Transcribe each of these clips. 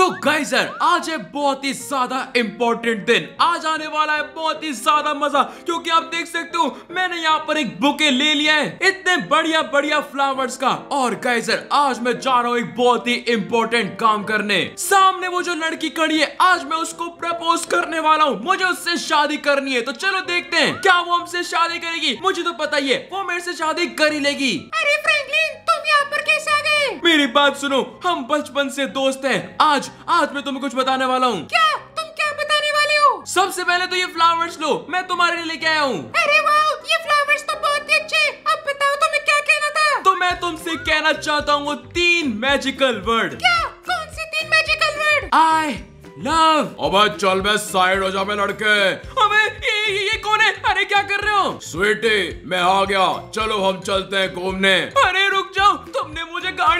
तो गाइजर आज है बहुत ही ज्यादा इंपॉर्टेंट दिन आज आने वाला है बहुत ही ज्यादा मजा क्योंकि आप देख सकते हो मैंने यहाँ पर एक बुके ले लिया है इतने बढ़िया बढ़िया फ्लावर्स का और गाइजर आज मैं जा रहा हूँ एक बहुत ही इंपॉर्टेंट काम करने सामने वो जो लड़की खड़ी है आज मैं उसको प्रपोज करने वाला हूँ मुझे उससे शादी करनी है तो चलो देखते हैं क्या वो हमसे शादी करेगी मुझे तो पता ही है वो मेरे से शादी कर ही लेगी अरे फ्रैंकलिन तुम यहाँ पर कैसे आ गए मेरी बात सुनो हम बचपन से दोस्त हैं आज आज मैं तुम्हें कुछ बताने वाला हूँ क्या तुम क्या बताने वाले हो सबसे पहले तो ये फ्लावर्स लो मैं तुम्हारे लिए लेके आया हूँ अरे वाह ये फ्लावर्स तो बहुत ही अच्छे अब बताओ तुम्हें क्या कहना था तो मैं तुमसे कहना चाहता हूँ तीन मैजिकल वर्ड क्या कौन से तीन मैजिकल वर्ड आई लव अब चल बे साइड हो जा मैं लड़के अबे ये, ये कौन है अरे क्या कर रहे हो स्वीटी मैं आ गया चलो हम चलते हैं घूमने अरे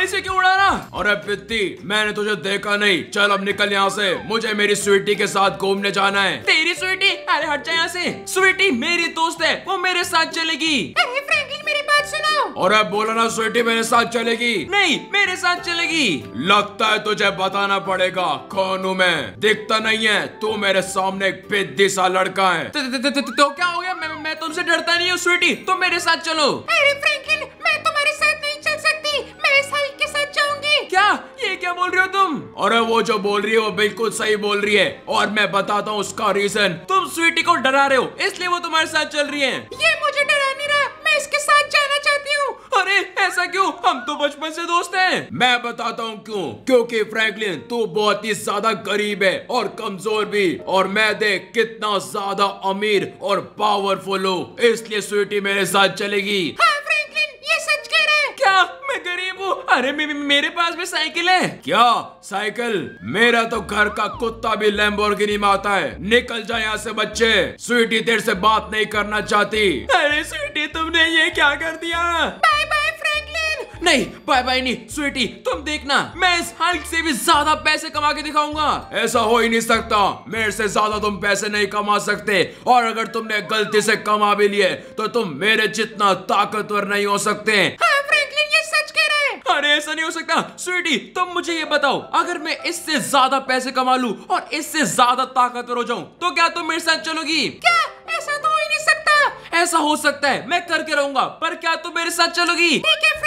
पानी से क्यों रहा और पिती मैंने तुझे देखा नहीं चल अब निकल यहाँ से मुझे मेरी स्वीटी के साथ घूमने जाना है तेरी स्वीटी अरे हट जा यहाँ से स्वीटी मेरी दोस्त है वो मेरे साथ चलेगी और अब बोला ना स्वेटी मेरे साथ चलेगी नहीं मेरे साथ चलेगी लगता है तुझे बताना पड़ेगा कौन हूँ मैं दिखता नहीं है तू मेरे सामने एक बेदी सा लड़का है तो, तो, तो, तो क्या हो गया मैं तुमसे डरता नहीं हूँ स्वीटी तुम मेरे साथ चलो अरे फ्रैंकलिन क्या ये क्या बोल रहे हो तुम अरे वो जो बोल रही है वो बिल्कुल सही बोल रही है और मैं बताता हूँ उसका रीजन तुम स्वीटी को डरा रहे हो इसलिए वो तुम्हारे साथ चल रही है ये मुझे डरा नहीं रहा मैं इसके साथ जाना चाहती हूँ अरे ऐसा क्यों हम तो बचपन से दोस्त हैं मैं बताता हूँ क्यों क्योंकि फ्रैंकलिन तू बहुत ही ज्यादा गरीब है और कमजोर भी और मैं देख कितना ज्यादा अमीर और पावरफुल हूँ इसलिए स्वीटी मेरे साथ चलेगी हाँ। अरे मे, मेरे पास भी साइकिल है क्या साइकिल मेरा तो घर का कुत्ता भी लैम्बोर्गिनी में आता है निकल जाए यहाँ से बच्चे स्वीटी तेरे से बात नहीं करना चाहती अरे स्वीटी तुमने ये क्या कर दिया बाय बाय फ्रैंकलिन नहीं बाय बाय नहीं स्वीटी तुम देखना मैं इस हल्क से भी ज्यादा पैसे कमा के दिखाऊंगा ऐसा हो ही नहीं सकता मेरे से ज्यादा तुम पैसे नहीं कमा सकते और अगर तुमने गलती से कमा भी लिए तो तुम मेरे जितना ताकतवर नहीं हो सकते हाँ। ऐसा नहीं हो सकता स्वीटी तुम मुझे ये बताओ अगर मैं इससे ज्यादा पैसे कमा लू और इससे ज्यादा ताकतवर हो जाऊँ तो क्या तुम मेरे साथ चलोगी क्या ऐसा तो हो ही नहीं सकता ऐसा हो सकता है मैं करके रहूंगा पर क्या तुम मेरे साथ चलोगी ठीक है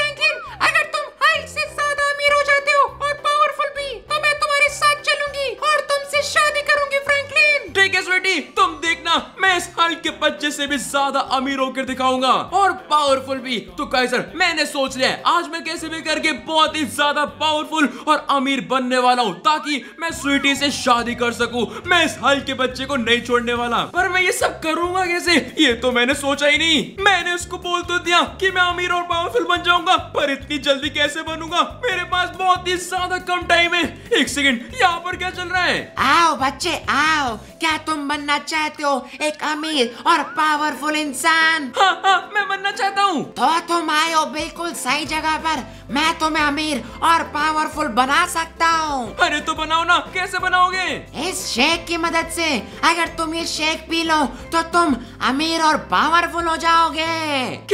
बच्चे से भी ज्यादा अमीर होकर दिखाऊंगा और पावरफुल भी तो कैसर मैंने सोच लिया आज मैं कैसे भी करके बहुत ही ज्यादा पावरफुल और अमीर बनने वाला हूँ ताकि मैं स्वीटी से शादी कर सकूँ मैं इस हल्के बच्चे को नहीं छोड़ने वाला पर मैं ये सब करूंगा कैसे ये तो मैंने सोचा ही नहीं मैंने उसको बोल तो दिया की मैं अमीर और पावरफुल बन जाऊंगा पर इतनी जल्दी कैसे बनूंगा मेरे पास बहुत ही ज्यादा कम टाइम है एक सेकेंड यहाँ पर क्या चल रहा है आओ बच्चे आओ क्या तुम बनना चाहते हो एक अमीर और और पावरफुल इंसान हाँ, हाँ, मैं बनना चाहता हूँ तो तुम आए हो बिल्कुल सही जगह पर मैं तुम्हें अमीर और पावरफुल बना सकता हूँ अरे तो बनाओ ना कैसे बनाओगे इस शेक की मदद से अगर तुम ये शेक पी लो तो तुम अमीर और पावरफुल हो जाओगे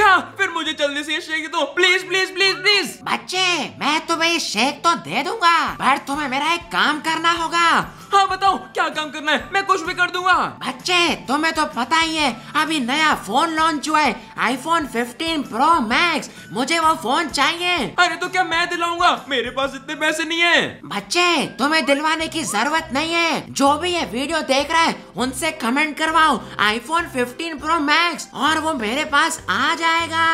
क्या फिर मुझे जल्दी से ये शेक दो प्लीज प्लीज प्लीज प्लीज बच्चे मैं तुम्हें ये शेक तो दे दूंगा पर तुम्हें मेरा एक काम करना होगा हाँ बताओ क्या काम करना है मैं कुछ भी कर दूंगा बच्चे तुम्हें तो पता ही है अभी नया फोन लॉन्च हुआ है आईफोन 15 प्रो मैक्स मुझे वो फोन चाहिए अरे तो क्या मैं दिलाऊंगा मेरे पास इतने पैसे नहीं है बच्चे तुम्हें दिलवाने की जरूरत नहीं है जो भी ये वीडियो देख रहा है उनसे कमेंट करवाओ आईफोन फिफ्टीन प्रो मैक्स और वो मेरे पास आ जाएगा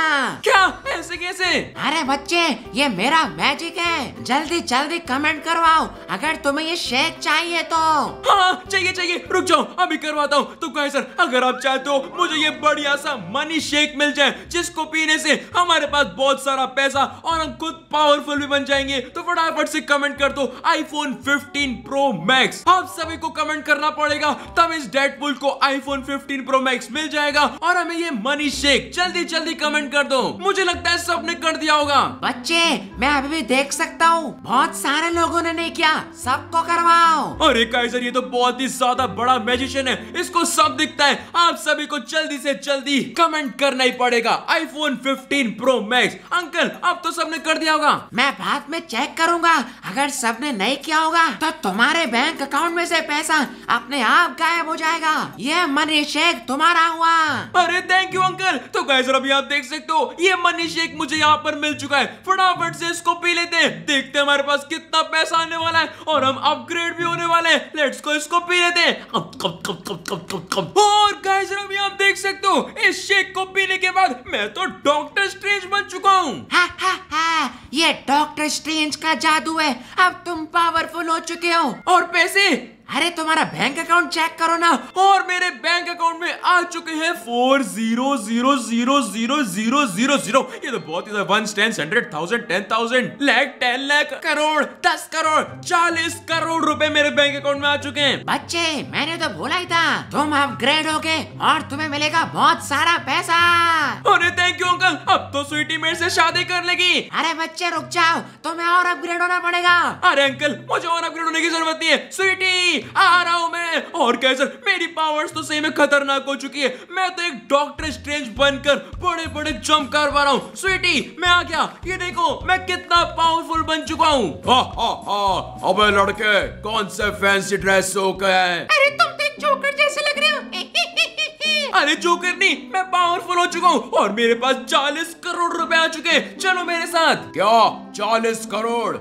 क्या ऐसे कैसे अरे बच्चे ये मेरा मैजिक है जल्दी जल्दी कमेंट करवाओ अगर तुम्हें ये शेक चाहिए देता तो। हूँ हाँ चाहिए चाहिए रुक जाओ अभी करवाता हूँ तो कहे सर अगर आप चाहे तो मुझे ये बढ़िया सा मनी शेक मिल जाए जिसको पीने से हमारे पास बहुत सारा पैसा और हम खुद पावरफुल भी बन जाएंगे तो फटाफट से कमेंट कर दो आईफोन 15 प्रो मैक्स आप सभी को कमेंट करना पड़ेगा तब इस डेडपुल को आईफोन 15 प्रो मैक्स मिल जाएगा और हमें ये मनी शेक जल्दी जल्दी कमेंट कर दो मुझे लगता है सबने कर दिया होगा बच्चे मैं अभी भी देख सकता हूँ बहुत सारे लोगों ने नहीं किया सबको करवाओ अरे काइजर ये तो बहुत ही ज्यादा बड़ा मैजिशियन है इसको सब दिखता है आप सभी को जल्दी से जल्दी कमेंट करना ही पड़ेगा आईफोन 15 प्रो मैक्स अंकल अब तो सबने कर दिया होगा मैं बाद में चेक करूंगा अगर सबने नहीं किया होगा तो तुम्हारे बैंक अकाउंट में से पैसा अपने आप गायब हो जाएगा ये मनी शेख तुम्हारा हुआ अरे थैंक यू अंकल तो गाइजर अभी आप देख सकते हो ये मनी शेख मुझे यहाँ पर मिल चुका है फटाफट से इसको पी लेते हैं देखते हमारे पास कितना पैसा आने वाला है और हम अपग्रेड भी होने वाले वाला लेट्स को इसको पी लेते हैं और गाइस रवि आप देख सकते हो इस शेक को पीने के बाद मैं तो डॉक्टर स्ट्रेंज बन चुका हूँ हाँ हाँ हाँ ये डॉक्टर स्ट्रेंज का जादू है अब तुम पावरफुल हो चुके हो और पैसे अरे तुम्हारा बैंक अकाउंट चेक करो ना और मेरे बैंक अकाउंट में आ चुके हैं four zero zero zero zero zero zero zero ये तो बहुत ही one ten hundred thousand ten thousand lakh ten lakh crore दस करोड़ चालीस करोड़ रुपए मेरे बैंक अकाउंट में आ चुके हैं बच्चे मैंने तो बोला ही था तुम अपग्रेड हो गए और तुम्हें मिलेगा बहुत सारा पैसा अरे थैंक यू अंकल अब तो स्वीटी मेरे से शादी कर लेगी अरे बच्चे रुक जाओ तुम्हें और अपग्रेड होना पड़ेगा अरे अंकल मुझे और अपग्रेड होने की जरूरत नहीं है स्वीटी जी आ रहा हूं मैं और कैसे मेरी पावर्स तो सही में खतरनाक हो चुकी है मैं तो एक डॉक्टर स्ट्रेंज बनकर बड़े बड़े कर पा रहा हूँ स्वीटी मैं आ गया ये देखो मैं कितना पावरफुल बन चुका हूँ अबे लड़के कौन से फैंसी ड्रेस गया है अरे तुम तो जोकर जैसे लग रहे हो अरे जोकर नहीं मैं पावरफुल हो चुका हूँ और मेरे पास चालीस करोड़ रुपए आ चुके हैं चलो मेरे साथ क्या चालीस करोड़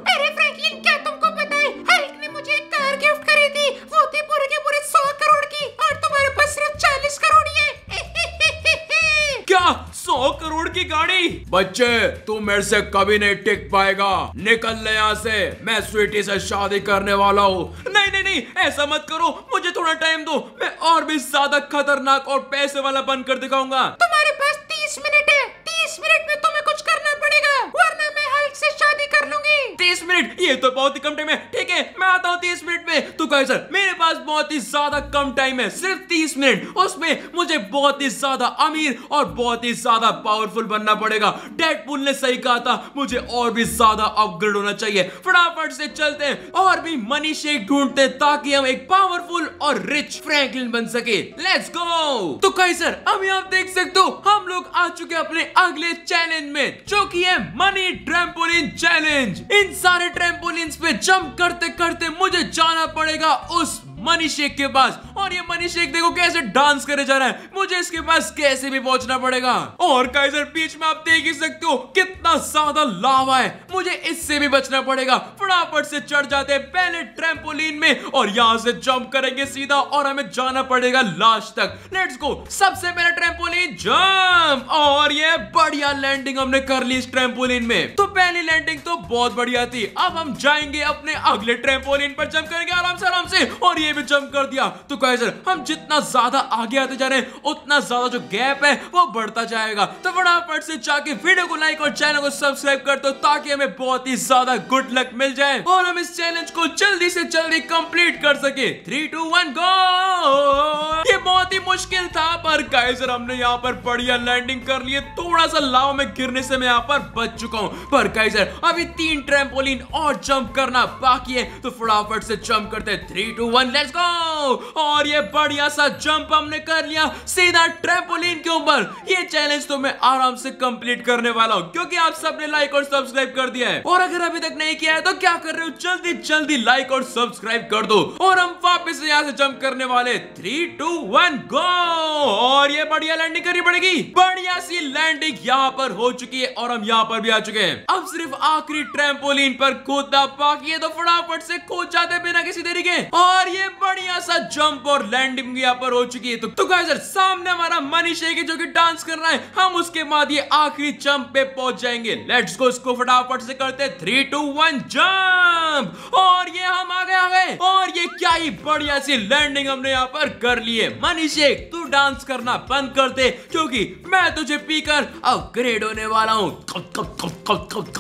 सिर्फ चालीस करोड़ ही है क्या सौ करोड़ की गाड़ी बच्चे तू मेरे से कभी नहीं टिक पाएगा निकल ले यहाँ से मैं स्वीटी से शादी करने वाला हूँ नहीं नहीं नहीं ऐसा मत करो मुझे थोड़ा टाइम दो मैं और भी ज्यादा खतरनाक और पैसे वाला बनकर दिखाऊंगा तुम्हारे पास तीस मिनट है तीस मिनट में तुम्हें कुछ करना पड़ेगा वरना मैं मालिक से शादी कर लूंगी तीस मिनट ये तो बहुत ही कम टाइम है ठीक है मैं आता हूँ तीस मिनट में तो कहे सर मेरे पास बहुत ही ज्यादा कम टाइम है सिर्फ तीस मिनट उसमें मुझे बहुत ही ज्यादा अमीर और बहुत ही ज्यादा पावरफुल बनना पड़ेगा डेडपूल ने सही कहा था मुझे और भी ज्यादा अपग्रेड होना चाहिए फटाफट से चलते हैं और भी मनी शेख ढूंढते ताकि हम एक पावरफुल और रिच फ्रैंकलिन बन सके लेट्स गो तो कहीं सर अभी आप देख सकते हो हम लोग आ चुके अपने अगले चैलेंज में जो की है मनी ड्रैम्पो ट्रेम्पोलिन चैलेंज इन सारे ट्रेम्पोलिन पे जंप करते करते मुझे जाना पड़ेगा उस मनी शेख के पास और ये मनी शेख देखो कैसे डांस करे जा रहा है मुझे इसके पास कैसे भी पहुंचना पड़ेगा और काइजर बीच में आप देख ही सकते हो कितना ज्यादा लावा है मुझे इससे भी बचना पड़ेगा फटाफट से चढ़ जाते हैं पहले ट्रेम्पोलिन में और यहाँ से जंप करेंगे सीधा और हमें जाना पड़ेगा लास्ट तक लेट्स गो सबसे पहले ट्रेम्पोलिन जंप और ये बढ़िया लैंडिंग हमने कर ली इस ट्रेम्पोलिन में तो पहली लैंडिंग तो बहुत बढ़िया थी अब हम जाएंगे अपने अगले ट्रेम्पोलिन पर जंप करेंगे आराम से आराम से और ये भी जंप कर दिया तो कैसे हम जितना ज्यादा आगे आते जा रहे हैं उतना ज्यादा जो गैप है वो बढ़ता जाएगा तो फटाफट से जाके वीडियो को लाइक और चैनल को सब्सक्राइब कर दो ताकि हमें बहुत ही ज्यादा गुड लक मिल जाए और हम इस चैलेंज को जल्दी से जल्दी कंप्लीट कर सके थ्री टू वन गो ये बहुत ही मुश्किल था पर गाइजर हमने यहाँ पर बढ़िया लैंडिंग कर लिए थोड़ा सा लाव में गिरने से मैं यहाँ पर बच चुका हूँ पर गाइजर अभी तीन ट्रेम्पोलिन और जंप करना बाकी है तो फटाफट से जंप करते three two one let's go और ये बढ़िया सा जंप हमने कर लिया सीधा ट्रेम्पोलिन के ऊपर ये चैलेंज तो मैं आराम से कंप्लीट करने वाला हूँ क्योंकि आप सबने लाइक और सब्सक्राइब कर दिया है और अगर अभी तक नहीं किया है तो क्या कर रहे हो जल्दी जल्दी लाइक और सब्सक्राइब कर दो और हम वापिस यहाँ से जंप करने वाले थ्री टू वन गो और ये बढ़िया लैंडिंग करनी पड़ेगी बढ़िया सी लैंडिंग यहाँ पर हो चुकी है और हम यहाँ पर भी आ चुके हैं अब अब सिर्फ आखिरी ट्रेम्पोलिन पर कूदना बाकी है तो फटाफट से कूद जाते बिना किसी तरीके और ये बढ़िया सा जंप और लैंडिंग यहाँ पर हो चुकी है तो, तो सर सामने हमारा मनीष है जो की डांस कर रहा है हम उसके बाद ये आखिरी जंप पे पहुंच जाएंगे लेट्स गो इसको फटाफट से करते थ्री टू वन जम्प और ये हम आ गए आ गए और ये क्या ही बढ़िया सी लैंडिंग हमने यहाँ पर कर ली है मनीष तू डांस करना बंद कर दे क्योंकि मैं तुझे पीकर अपग्रेड होने वाला हूँ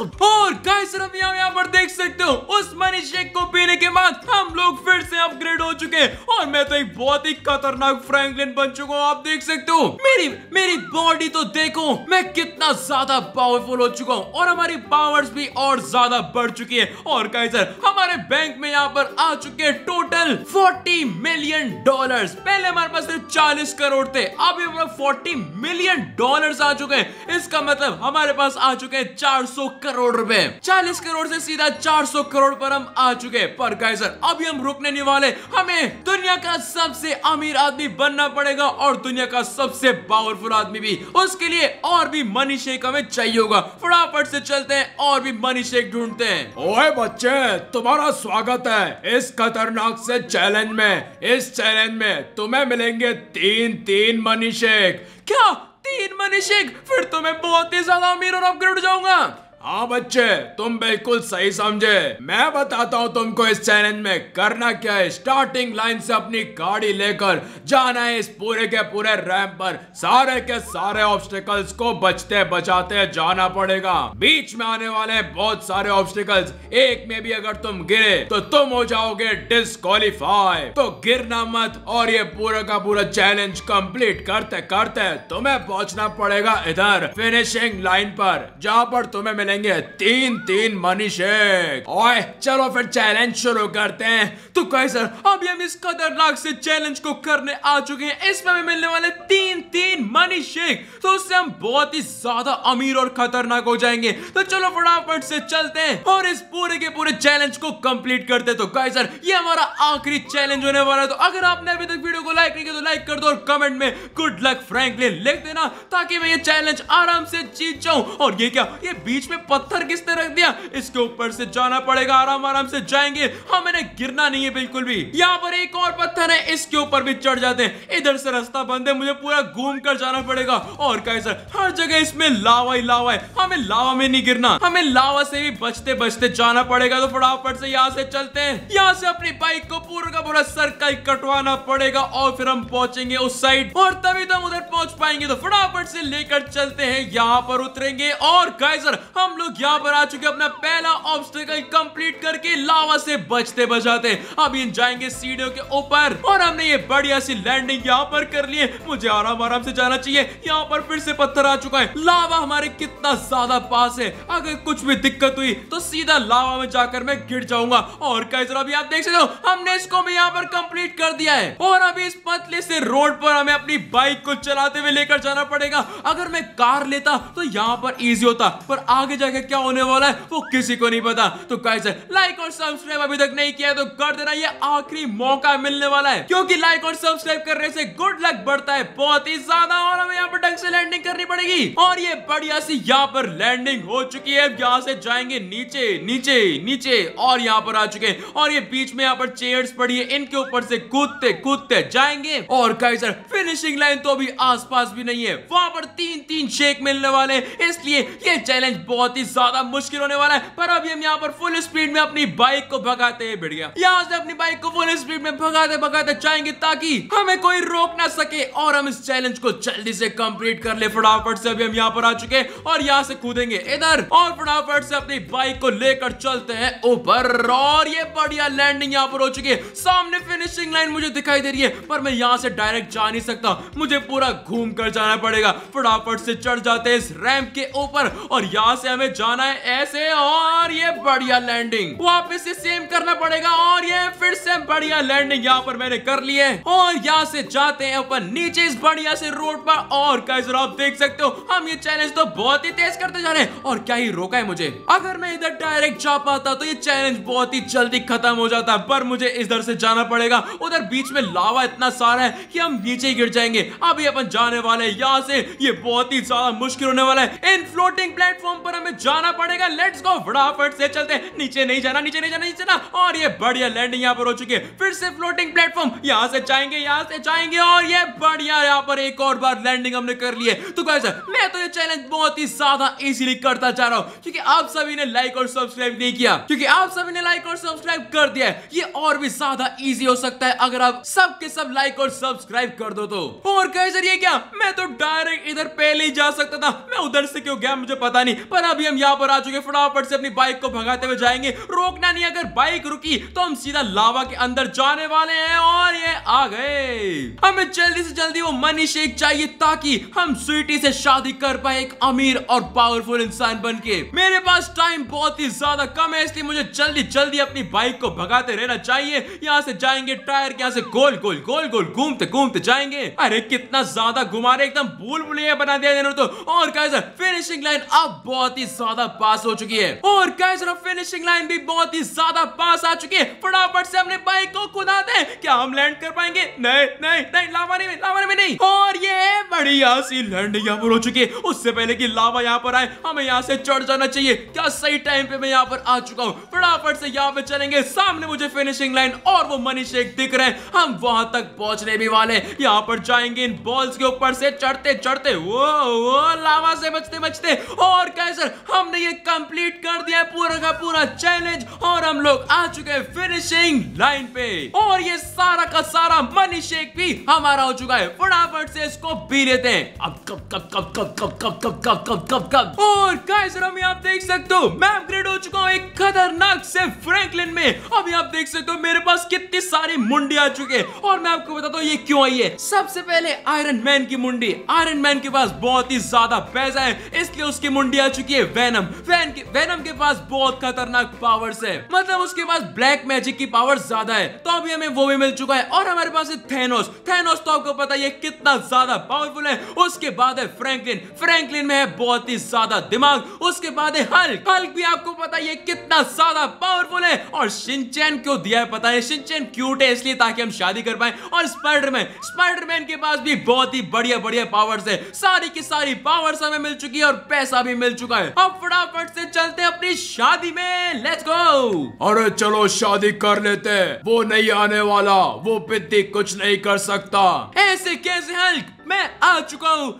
और गाइस आप यहाँ यहाँ पर देख सकते हो उस मनी शेक को पीने के बाद हम लोग फिर से अपग्रेड हो चुके हैं और मैं तो एक बहुत ही खतरनाक फ्रैंकलिन बन चुका हूँ आप देख सकते हो मेरी मेरी बॉडी तो देखो मैं कितना ज्यादा पावरफुल हो चुका हूँ और हमारी पावर्स भी और ज्यादा बढ़ चुकी है और गाइसर हमारे बैंक में यहाँ पर आ चुके हैं टोटल फोर्टी मिलियन डॉलर पहले हमारे पास सिर्फ चालीस करोड़ थे अब फोर्टी मिलियन डॉलर आ चुके हैं इसका मतलब हमारे पास आ चुके हैं चार करोड़ रुपए चालीस करोड़ से सीधा 400 करोड़ पर हम आ चुके पर गाइजर अभी हम रुकने नहीं वाले हमें दुनिया का सबसे अमीर आदमी बनना पड़ेगा और दुनिया का सबसे पावरफुल आदमी भी उसके लिए और भी मनी शेख हमें चाहिए होगा फटाफट से चलते हैं और भी मनी शेख ढूंढते हैं ओए बच्चे तुम्हारा स्वागत है इस खतरनाक से चैलेंज में इस चैलेंज में तुम्हें मिलेंगे तीन तीन मनी शेख क्या तीन मनी शेख फिर तो मैं बहुत ही ज्यादा अमीर और अपग्रेड जाऊंगा हाँ बच्चे तुम बिल्कुल सही समझे मैं बताता हूँ तुमको इस चैलेंज में करना क्या है स्टार्टिंग लाइन से अपनी गाड़ी लेकर जाना है इस पूरे के पूरे रैंप पर सारे के सारे ऑब्स्टिकल्स को बचते बचाते जाना पड़ेगा बीच में आने वाले बहुत सारे ऑब्स्टिकल्स एक में भी अगर तुम गिरे तो तुम हो जाओगे डिस्कालीफाई तो गिरना मत और ये पूरा का पूरा चैलेंज कम्प्लीट करते करते तुम्हें पहुंचना पड़ेगा इधर फिनिशिंग लाइन पर जहाँ पर तुम्हें मिले खेलेंगे तीन तीन मनी शेक ओए चलो फिर चैलेंज शुरू करते हैं तो कहे सर अभी हम इस खतरनाक से चैलेंज को करने आ चुके हैं इसमें हमें मिलने वाले तीन तीन मनी शेक तो उससे हम बहुत ही ज्यादा अमीर और खतरनाक हो जाएंगे तो चलो फटाफट से चलते हैं और इस पूरे के पूरे चैलेंज को कंप्लीट करते तो गाइस सर ये हमारा आखिरी चैलेंज होने वाला है तो अगर आपने अभी तक वीडियो को लाइक नहीं किया तो लाइक कर दो और कमेंट में गुड लक फ्रेंकली लिख देना ताकि मैं ये चैलेंज आराम से जीत जाऊं और ये क्या ये बीच में पत्थर किसने रख दिया इसके ऊपर से जाना पड़ेगा आराम आराम से जाएंगे हम हाँ, इन्हें गिरना नहीं है बिल्कुल भी यहाँ पर एक और पत्थर है इसके ऊपर भी चढ़ जाते हैं इधर से रास्ता बंद है मुझे पूरा घूम कर जाना पड़ेगा और कैसे हर जगह इसमें लावा ही लावा है हमें लावा में नहीं गिरना हमें लावा से भी बचते बचते जाना पड़ेगा तो फटाफट से यहाँ से चलते हैं यहाँ से अपनी बाइक को पूरा का पूरा सर्कल कटवाना पड़ेगा और फिर हम पहुंचेंगे उस साइड और तभी तो हम उधर पहुंच पाएंगे तो फटाफट से लेकर चलते हैं यहाँ पर उतरेंगे और गाइजर हम हम लोग यहाँ पर आ चुके अपना पहला ऑब्स्टिकल कंप्लीट करके लावा से बचते बचाते अब इन जाएंगे सीढ़ियों के ऊपर और हमने ये बढ़िया सी लैंडिंग यहाँ पर कर लिए मुझे आराम आराम से जाना चाहिए यहाँ पर फिर से पत्थर आ चुका है लावा हमारे कितना ज्यादा पास है अगर कुछ भी दिक्कत हुई तो सीधा लावा में जाकर मैं गिर जाऊंगा और कई जरा भी आप देख सकते हो हमने इसको भी यहाँ पर कम्प्लीट कर दिया है और अभी इस पतले से रोड पर हमें अपनी बाइक को चलाते हुए लेकर जाना पड़ेगा अगर मैं कार लेता तो यहाँ पर इजी होता पर आगे आगे जाके क्या होने वाला है वो किसी को नहीं पता तो कैसे लाइक और सब्सक्राइब अभी तक नहीं किया तो कर देना ये आखिरी मौका मिलने वाला है क्योंकि लाइक और सब्सक्राइब करने से गुड लक बढ़ता है बहुत ही ज्यादा और हमें यहाँ पर ढंग से लैंडिंग करनी पड़ेगी और ये बढ़िया सी यहाँ पर लैंडिंग हो चुकी है यहाँ से जाएंगे नीचे नीचे नीचे और यहाँ पर आ चुके और ये बीच में यहाँ पर चेयर पड़ी है इनके ऊपर से कूदते कूदते जाएंगे और कैसे फिनिशिंग लाइन तो अभी आस भी नहीं है वहां पर तीन तीन शेक मिलने वाले इसलिए ये चैलेंज बहुत बहुत ही ज्यादा मुश्किल होने वाला है पर अभी हम यहाँ पर फुल स्पीड में अपनी बाइक को भगाते हुए भिड़ गया यहाँ से अपनी बाइक को फुल स्पीड में भगाते भगाते जाएंगे ताकि हमें कोई रोक ना सके और हम इस चैलेंज को जल्दी से कम्प्लीट कर ले फटाफट से अभी हम यहाँ पर आ चुके हैं और यहाँ से कूदेंगे इधर और फटाफट से अपनी बाइक को लेकर चलते हैं ऊपर और ये बढ़िया लैंडिंग यहाँ पर हो चुकी है सामने फिनिशिंग लाइन मुझे दिखाई दे रही है पर मैं यहाँ से डायरेक्ट जा नहीं सकता मुझे पूरा घूम कर जाना पड़ेगा फटाफट से चढ़ जाते हैं इस रैंप के ऊपर और यहाँ से हमें जाना है ऐसे और ये बढ़िया लैंडिंग वापस से सेम करना पड़ेगा और ये फिर से बढ़िया लैंडिंग यहाँ पर मैंने कर ली है और यहाँ से जाते हैं ऊपर नीचे इस बढ़िया से रोड पर और कैसे आप देख सकते हो हम ये चैलेंज तो बहुत ही तेज करते जा रहे हैं और क्या ही रोका है मुझे अगर मैं इधर डायरेक्ट जा पाता तो ये चैलेंज बहुत ही जल्दी खत्म हो जाता पर मुझे इधर से जाना पड़ेगा उधर बीच में लावा इतना सारा है कि हम नीचे गिर जाएंगे अभी अपन जाने वाले यहाँ से ये बहुत ही ज्यादा मुश्किल होने वाला है इन फ्लोटिंग प्लेटफॉर्म पर हमें जाना पड़ेगा लेट्स गो फटाफट से चलते हैं नीचे नहीं जाना नीचे नहीं जाना नीचे ना और ये बढ़िया लैंडिंग यहाँ पर हो चुकी है फिर से फ्लोटिंग प्लेटफॉर्म यहाँ से जाएंगे यहाँ से जाएंगे और ये बढ़िया यहाँ पर एक और बार लैंडिंग हमने कर ली तो कैसे मैं तो ये चैलेंज बहुत ही ज्यादा इजिली करता जा रहा हूँ क्योंकि आप सभी ने लाइक और सब्सक्राइब नहीं किया क्योंकि आप सभी ने लाइक और सब्सक्राइब कर दिया है ये और भी ज्यादा इजी हो सकता है अगर आप सबके सब लाइक और सब्सक्राइब कर दो तो और कैसे ये क्या मैं तो डायरेक्ट इधर पहले ही जा सकता था मैं उधर से क्यों गया मुझे पता नहीं पर अभी हम यहाँ पर आ चुके फटाफट से अपनी बाइक को भगाते हुए जाएंगे रोकना नहीं अगर बाइक रुकी तो हम सीधा लावा के अंदर जाने वाले हैं और ये आ गए हमें जल्दी से जल्दी वो मनी शेक चाहिए ताकि हम स्वीटी से शादी कर पाए एक अमीर और पावरफुल इंसान बन के मेरे पास टाइम बहुत ही ज्यादा कम है इसलिए मुझे जल्दी जल्दी अपनी बाइक को भगाते रहना चाहिए यहाँ से जाएंगे टायर के यहाँ से गोल गोल गोल गोल घूमते घूमते जाएंगे अरे कितना ज्यादा घुमा रहे एकदम भूल भूलिया बना दिया तो और फिनिशिंग लाइन अब बहुत ही ही ज्यादा पास हो चुकी है और गाइस फिनिशिंग लाइन भी बहुत ही ज्यादा पास आ चुकी है फटाफट से अपने बाइक को कुदाते हैं क्या हम लैंड कर पाएंगे नहीं नहीं नहीं लावा नहीं लावा में नहीं और ये बढ़िया सी लैंड यहाँ पर हो चुकी है उससे पहले की लावा यहाँ पर आए हमें यहाँ से चढ़ जाना चाहिए क्या सही टाइम पे मैं यहाँ पर आ चुका हूँ फटाफट से यहाँ पे चलेंगे सामने मुझे फिनिशिंग लाइन और वो मनी शेख दिख रहे हैं हम वहां तक पहुंचने भी वाले यहाँ पर जाएंगे इन बॉल्स के ऊपर से चढ़ते चढ़ते वो वो लावा से बचते बचते और कैसर हमने ये कंप्लीट कर दिया पूरा का पूरा चैलेंज और हम लोग आ चुके हैं फिनिशिंग लाइन पे और ये सारा का सारा मनी शेक भी हमारा हो चुका है फटाफट से इसको पी लेते हैं अब कब कब कब कब कब कब कब कब कब कब कब और गाइस आप देख सकते हो मैं अपग्रेड हो चुका हूँ एक खतरनाक से फ्रैंकलिन में अभी आप देख सकते हो मेरे पास कितनी सारी मुंडी आ चुके हैं और मैं आपको बताता हूँ ये क्यों आई है सबसे पहले आयरन मैन की मुंडी आयरन मैन के पास बहुत ही ज्यादा पैसा है इसलिए उसकी मुंडी आ चुकी है ये वेनम वेन के वेनम के पास बहुत खतरनाक पावर्स है मतलब उसके पास ब्लैक मैजिक की पावर ज्यादा है तो अभी हमें वो भी मिल चुका है और हमारे पास है थेनोस थेनोस तो आपको पता है कितना ज्यादा पावरफुल है उसके बाद है फ्रैंकलिन फ्रैंकलिन में है बहुत ही ज्यादा दिमाग उसके बाद है हल्क हल्क भी आपको पता है कितना ज्यादा पावरफुल है और सिंचैन क्यों दिया है पता है सिंचैन क्यूट है इसलिए ताकि हम शादी कर पाए और स्पाइडरमैन स्पाइडरमैन के पास भी बहुत ही बढ़िया बढ़िया पावर्स है सारी की सारी पावर्स हमें मिल चुकी है और पैसा भी मिल चुका है अब फटाफट से चलते अपनी शादी में लेट्स गो अरे चलो शादी कर लेते वो नहीं आने वाला वो पिती कुछ नहीं कर सकता ऐसे कैसे हल्क मैं आ चुका हूँ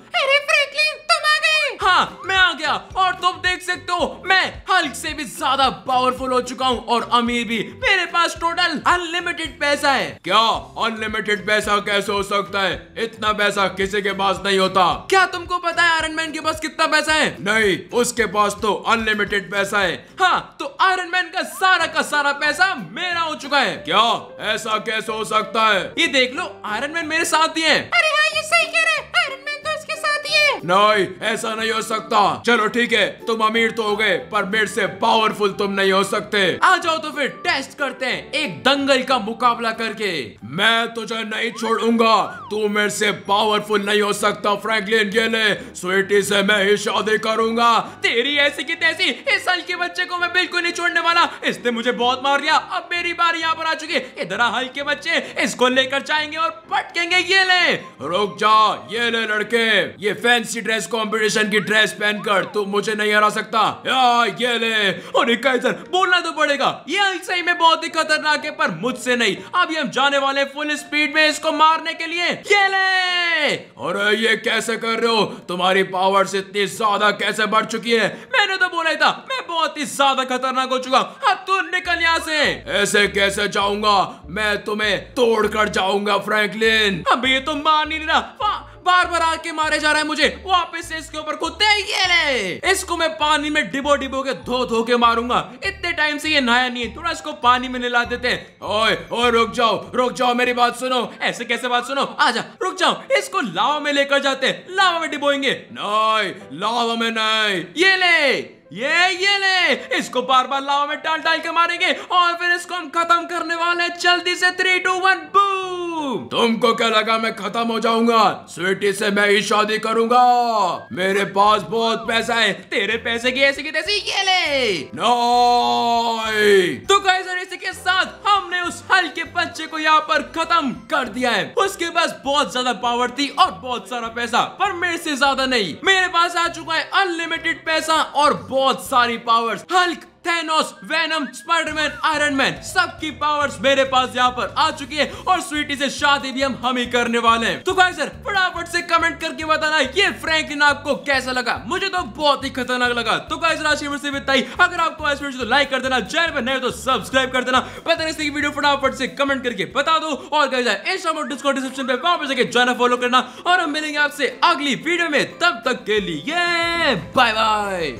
हाँ मैं आ गया और तुम देख सकते हो मैं हल्क से भी ज्यादा पावरफुल हो चुका हूँ और अमीर भी मेरे पास टोटल अनलिमिटेड पैसा है क्या अनलिमिटेड पैसा कैसे हो सकता है इतना पैसा किसी के पास नहीं होता क्या तुमको पता है आयरन मैन के पास कितना पैसा है नहीं उसके पास तो अनलिमिटेड पैसा है हाँ तो आयरन मैन का सारा का सारा पैसा मेरा हो चुका है क्या ऐसा कैसे हो सकता है ये देख लो आयरन मैन मेरे साथ ही है अरे हाँ ये सही कह रहे नहीं ऐसा नहीं हो सकता चलो ठीक है तुम अमीर तो हो गए पर मेरे से पावरफुल तुम नहीं हो सकते आ जाओ तो फिर टेस्ट करते हैं एक दंगल का मुकाबला करके मैं तुझे नहीं छोड़ूंगा तू मेरे से पावरफुल नहीं हो सकता फ्रैंकलिन ये ले स्वीटी से मैं ही शादी करूंगा तेरी ऐसी की तैसी इस हल्के बच्चे को मैं बिल्कुल नहीं छोड़ने वाला इसने मुझे बहुत मार लिया अब मेरी बार यहाँ पर आ चुकी इधर हल्के बच्चे इसको लेकर जाएंगे और पटकेंगे ये ले रुक जा ये ले लड़के ये फैंस किसी ड्रेस कॉम्पिटिशन की ड्रेस पहनकर तू मुझे नहीं हरा सकता यार ये ले अरे कैसर बोलना तो पड़ेगा ये सही में बहुत ही खतरनाक है पर मुझसे नहीं अभी हम जाने वाले फुल स्पीड में इसको मारने के लिए ये ले अरे ये कैसे कर रहे हो तुम्हारी पावर्स इतनी ज्यादा कैसे बढ़ चुकी है मैंने तो बोला ही था मैं बहुत ही ज्यादा खतरनाक हो चुका अब तू निकल यहाँ से ऐसे कैसे जाऊंगा मैं तुम्हें तोड़ कर जाऊंगा फ्रैंकलिन अभी तुम तो मान ही नहीं रहा बार बार आके मारे जा रहा है मुझे वापस से इसके ऊपर कूदते ये ले इसको मैं पानी में डिबो डिबो के धो धो के मारूंगा इतने टाइम से ये नहाया नहीं है थोड़ा इसको पानी में नहला देते ओए ओए रुक जाओ रुक जाओ मेरी बात सुनो ऐसे कैसे बात सुनो आजा रुक जाओ इसको लावा में लेकर जाते लावा में डिबोएंगे नहीं लावा में नहीं ये ले ये ये ले इसको बार बार लावा में टाल टाल के मारेंगे और फिर इसको हम खत्म करने वाले जल्दी से थ्री टू वन बूम तुमको क्या लगा मैं खत्म हो जाऊंगा स्वीटी से मैं ही शादी करूंगा मेरे पास बहुत पैसा है तेरे पैसे की ऐसी की तैसी ये ले तो इसी के साथ हमने उस हल्के बच्चे को यहाँ पर खत्म कर दिया है उसके पास बहुत ज्यादा पावर थी और बहुत सारा पैसा पर मेरे से ज्यादा नहीं मेरे पास आ चुका है अनलिमिटेड पैसा और बहुत बहुत सारी powers Hulk Thanos Venom Spiderman Iron Man सबकी पावर्स मेरे पास यहाँ पर आ चुकी है और स्वीटी से शादी भी हम हम ही करने वाले हैं तो भाई सर फटाफट से कमेंट करके बताना ये फ्रैंकलिन आपको कैसा लगा मुझे तो बहुत ही खतरनाक लगा तो गाइस सर आज से बताई अगर आपको तो लाइक कर देना चैनल पर नए तो सब्सक्राइब कर देना पता नहीं वीडियो फटाफट से कमेंट करके बता दो और डिस्क्रिप्शन पे वहां पर जाके ज्वाइन फॉलो करना और हम मिलेंगे आपसे अगली वीडियो में तब तक के लिए बाय बाय